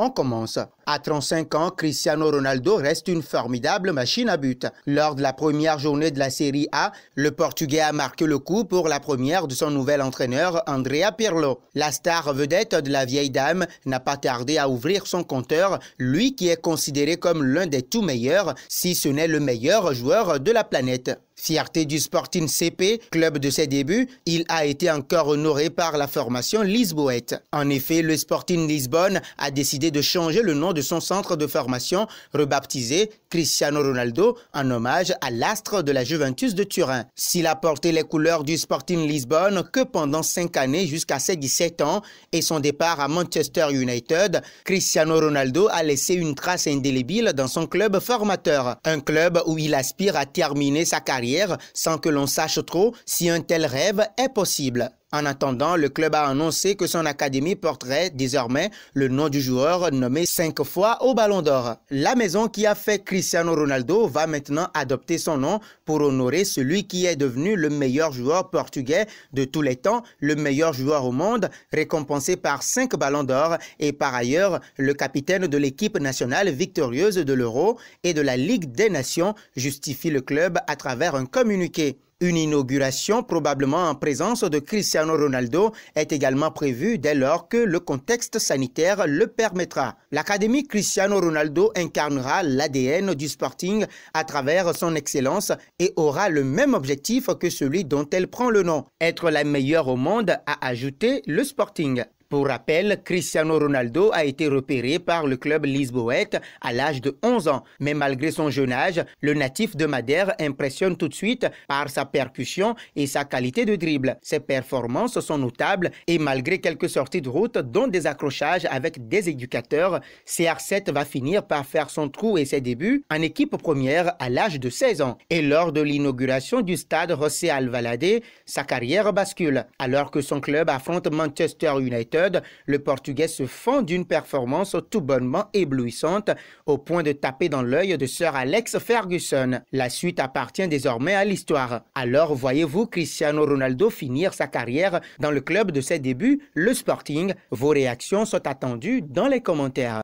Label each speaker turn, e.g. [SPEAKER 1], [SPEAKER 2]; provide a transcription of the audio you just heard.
[SPEAKER 1] on commence. À 35 ans, Cristiano Ronaldo reste une formidable machine à but. Lors de la première journée de la Série A, le Portugais a marqué le coup pour la première de son nouvel entraîneur, Andrea Pirlo. La star vedette de la vieille dame n'a pas tardé à ouvrir son compteur, lui qui est considéré comme l'un des tout meilleurs, si ce n'est le meilleur joueur de la planète. Fierté du Sporting CP, club de ses débuts, il a été encore honoré par la formation lisboète. En effet, le Sporting Lisbonne a décidé de changer le nom de son centre de formation, rebaptisé Cristiano Ronaldo, en hommage à l'astre de la Juventus de Turin. S'il a porté les couleurs du Sporting Lisbonne que pendant cinq années jusqu'à ses 17 ans et son départ à Manchester United, Cristiano Ronaldo a laissé une trace indélébile dans son club formateur, un club où il aspire à terminer sa carrière sans que l'on sache trop si un tel rêve est possible. En attendant, le club a annoncé que son académie porterait désormais le nom du joueur nommé cinq fois au Ballon d'Or. La maison qui a fait Cristiano Ronaldo va maintenant adopter son nom pour honorer celui qui est devenu le meilleur joueur portugais de tous les temps, le meilleur joueur au monde, récompensé par cinq Ballons d'Or et par ailleurs le capitaine de l'équipe nationale victorieuse de l'Euro et de la Ligue des Nations, justifie le club à travers un communiqué. Une inauguration, probablement en présence de Cristiano Ronaldo, est également prévue dès lors que le contexte sanitaire le permettra. L'Académie Cristiano Ronaldo incarnera l'ADN du Sporting à travers son excellence et aura le même objectif que celui dont elle prend le nom, être la meilleure au monde, a ajouté le Sporting. Pour rappel, Cristiano Ronaldo a été repéré par le club lisboète à l'âge de 11 ans. Mais malgré son jeune âge, le natif de Madère impressionne tout de suite par sa percussion et sa qualité de dribble. Ses performances sont notables et malgré quelques sorties de route, dont des accrochages avec des éducateurs, CR7 va finir par faire son trou et ses débuts en équipe première à l'âge de 16 ans. Et lors de l'inauguration du stade José Alvalade, sa carrière bascule. Alors que son club affronte Manchester United, le Portugais se fend d'une performance tout bonnement éblouissante au point de taper dans l'œil de Sir Alex Ferguson. La suite appartient désormais à l'histoire. Alors voyez-vous Cristiano Ronaldo finir sa carrière dans le club de ses débuts, le Sporting Vos réactions sont attendues dans les commentaires.